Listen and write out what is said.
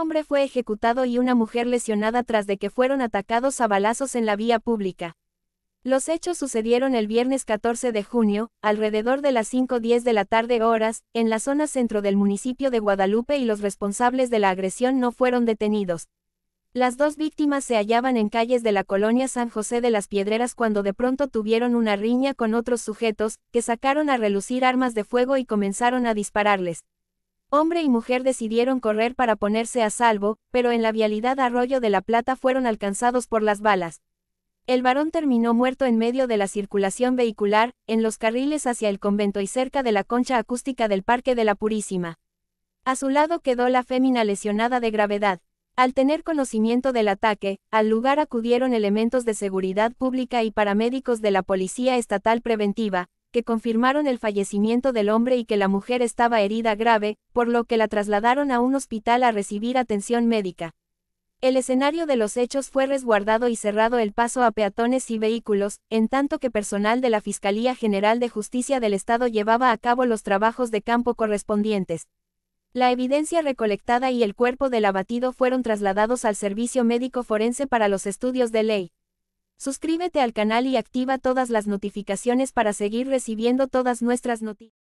hombre fue ejecutado y una mujer lesionada tras de que fueron atacados a balazos en la vía pública. Los hechos sucedieron el viernes 14 de junio, alrededor de las 5.10 de la tarde horas, en la zona centro del municipio de Guadalupe y los responsables de la agresión no fueron detenidos. Las dos víctimas se hallaban en calles de la colonia San José de las Piedreras cuando de pronto tuvieron una riña con otros sujetos, que sacaron a relucir armas de fuego y comenzaron a dispararles. Hombre y mujer decidieron correr para ponerse a salvo, pero en la vialidad Arroyo de la Plata fueron alcanzados por las balas. El varón terminó muerto en medio de la circulación vehicular, en los carriles hacia el convento y cerca de la concha acústica del Parque de la Purísima. A su lado quedó la fémina lesionada de gravedad. Al tener conocimiento del ataque, al lugar acudieron elementos de seguridad pública y paramédicos de la Policía Estatal Preventiva, que confirmaron el fallecimiento del hombre y que la mujer estaba herida grave, por lo que la trasladaron a un hospital a recibir atención médica. El escenario de los hechos fue resguardado y cerrado el paso a peatones y vehículos, en tanto que personal de la Fiscalía General de Justicia del Estado llevaba a cabo los trabajos de campo correspondientes. La evidencia recolectada y el cuerpo del abatido fueron trasladados al Servicio Médico Forense para los estudios de ley. Suscríbete al canal y activa todas las notificaciones para seguir recibiendo todas nuestras noticias.